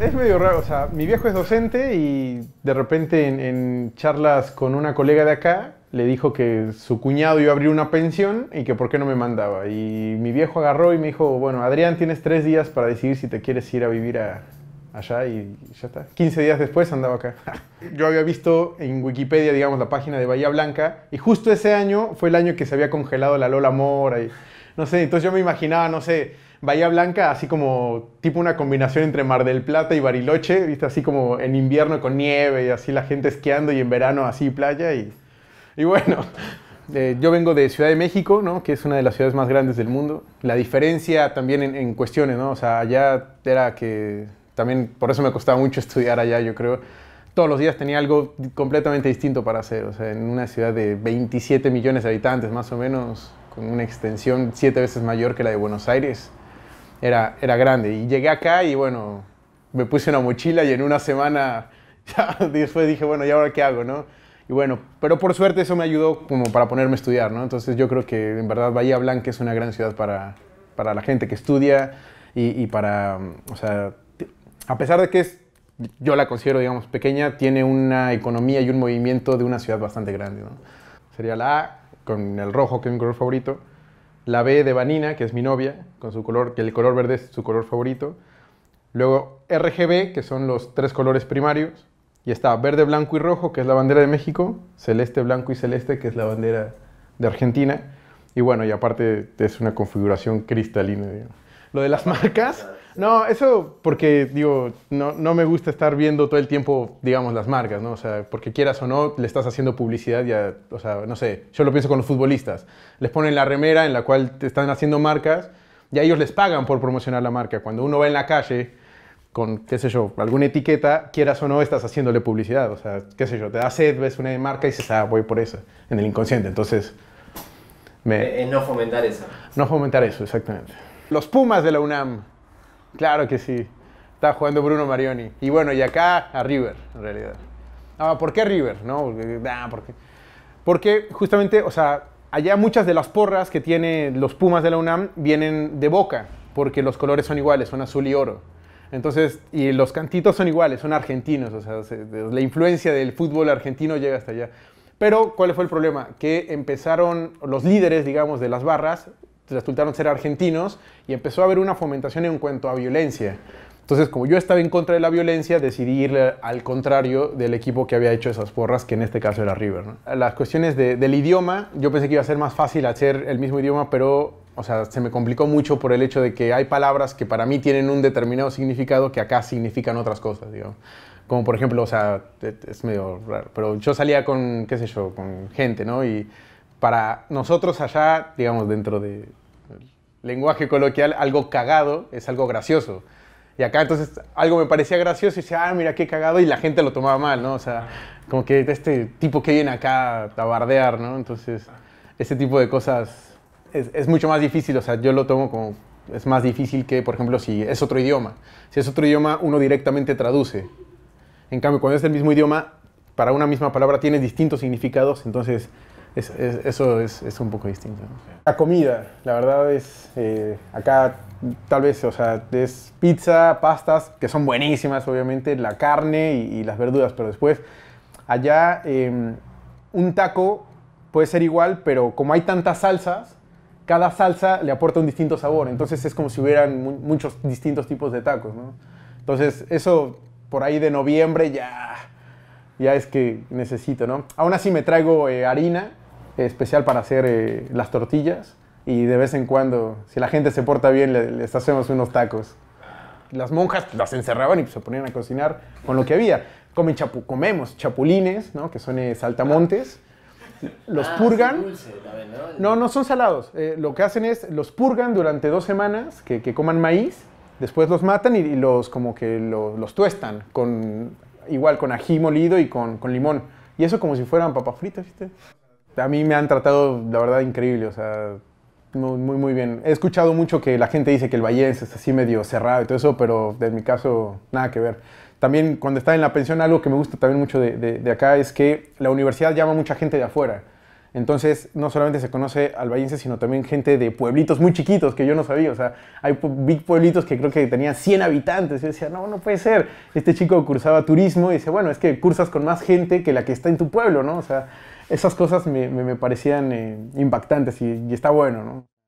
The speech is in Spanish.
es, medio raro, o sea, mi viejo es docente y de repente en, charlas con una colega de acá le dijo que su cuñado iba a abrir una pensión y que por qué no me mandaba. Y mi viejo agarró y me dijo, bueno, Adrián, tienes tres días para decidir si te quieres ir a vivir allá y ya está. 15 días después andaba acá. Yo había visto en Wikipedia, digamos, la página de Bahía Blanca y justo ese año fue el año que se había congelado la Lola Mora y no sé, entonces yo me imaginaba, no sé, Bahía Blanca, así como tipo una combinación entre Mar del Plata y Bariloche, ¿viste? Así como en invierno con nieve y así la gente esquiando y en verano así playa y, y bueno. Eh, yo vengo de Ciudad de México, ¿no? que es una de las ciudades más grandes del mundo. La diferencia también en, en, cuestiones, ¿no? o sea, allá era que también por eso me costaba mucho estudiar allá, yo creo. Todos los días tenía algo completamente distinto para hacer. O sea, en una ciudad de 27 millones de habitantes, más o menos, con una extensión siete veces mayor que la de Buenos Aires. Era, era grande. Y llegué acá y bueno, me puse una mochila y en una semana ya después dije, bueno, ¿y ahora qué hago, no? Y bueno, pero por suerte eso me ayudó como para ponerme a estudiar, ¿no? Entonces yo creo que en verdad Bahía Blanca es una gran ciudad para, para la gente que estudia y, y para, o sea, a pesar de que es, yo la considero, digamos, pequeña, tiene una economía y un movimiento de una ciudad bastante grande, ¿no? Sería la A, con el rojo, que es mi color favorito. La B de Vanina, que es mi novia, con su color, que el color verde es su color favorito. Luego RGB, que son los tres colores primarios. Y está verde, blanco y rojo, que es la bandera de México. Celeste, blanco y celeste, que es la bandera de Argentina. Y bueno, y aparte es una configuración cristalina. Lo de las marcas no, eso porque, digo, no, me gusta estar viendo todo el tiempo, digamos, las marcas, ¿no? O sea, porque quieras o no, le estás haciendo publicidad ya, o sea, no sé, yo lo pienso con los futbolistas. Les ponen la remera en la cual te están haciendo marcas y a ellos les pagan por promocionar la marca. Cuando uno va en la calle con, qué sé yo, alguna etiqueta, quieras o no, estás haciéndole publicidad. O sea, qué sé yo, te da sed, ves una marca y se está, ah, voy por eso, en el inconsciente. Entonces, me... Eh, eh, no fomentar eso. No fomentar eso, exactamente. Los Pumas de la UNAM. Claro que sí. Está jugando Bruno Marioni. Y bueno, y acá a River, en realidad. Ah, ¿por qué River? No, porque, ah, porque, justamente, o sea, allá muchas de las porras que tienen los Pumas de la UNAM vienen de Boca, porque los colores son iguales, son azul y oro. Entonces, y los cantitos son iguales, son argentinos, o sea, la influencia del fútbol argentino llega hasta allá. Pero, ¿cuál fue el problema? Que empezaron los líderes, digamos, de las barras, resultaron ser argentinos y empezó a haber una fomentación en cuanto a violencia. Entonces, como yo estaba en contra de la violencia, decidí ir al contrario del equipo que había hecho esas porras, que en este caso era River. Las cuestiones del idioma, yo pensé que iba a ser más fácil hacer el mismo idioma, pero o sea, se me complicó mucho por el hecho de que hay palabras que para mí tienen un determinado significado que acá significan otras cosas, digo Como por ejemplo, o sea, es medio raro, pero yo salía con, qué sé yo, con gente, ¿no? Y para nosotros allá, digamos, dentro de, lenguaje coloquial, algo cagado es algo gracioso. Y acá entonces algo me parecía gracioso y decía, ah, mira qué cagado, y la gente lo tomaba mal, ¿no? O sea, como que este tipo que viene acá a bardear, ¿no? Entonces, ese tipo de cosas es, es mucho más difícil, o sea, yo lo tomo como es más difícil que, por ejemplo, si es otro idioma. Si es otro idioma, uno directamente traduce. En cambio, cuando es el mismo idioma, para una misma palabra tiene distintos significados, entonces eso es, un poco distinto. La comida, la verdad es, eh, acá tal vez, o sea, es pizza, pastas, que son buenísimas, obviamente, la carne y, las verduras, pero después, allá em, un taco puede ser igual, pero como hay tantas salsas, cada salsa le aporta un distinto sabor, entonces es como si hubieran muchos distintos tipos de tacos, ¿no? Entonces, eso por ahí de noviembre ya, ya es que necesito, ¿no? Aún así me traigo eh, harina, especial para hacer eh, las tortillas y de vez en cuando, si la gente se porta bien, les hacemos unos tacos. Las monjas las encerraban y se ponían a cocinar con lo que había. Comen chapu comemos chapulines, ¿no? que son eh, saltamontes. Los ah, purgan. ¿no? ¿no? son salados. Eh, lo que hacen es, los purgan durante dos semanas, que, coman maíz, después los matan y, los como que los tuestan, con, igual con ají molido y con, con limón. Y eso como si fueran papas fritas, ¿viste? a mí me han tratado, la verdad, increíble, o sea, muy, muy bien. He escuchado mucho que la gente dice que el vallense es así medio cerrado y todo eso, pero en mi caso, nada que ver. También cuando está en la pensión, algo que me gusta también mucho de, de, de acá es que la universidad llama mucha gente de afuera. Entonces, no solamente se conoce albayense, sino también gente de pueblitos muy chiquitos que yo no sabía. O sea, hay big pueblitos que creo que tenían 100 habitantes. Yo decía, no, no puede ser. Este chico cursaba turismo y dice, bueno, es que cursas con más gente que la que está en tu pueblo, ¿no? O sea, esas cosas me, parecían eh, impactantes y, y está bueno, ¿no?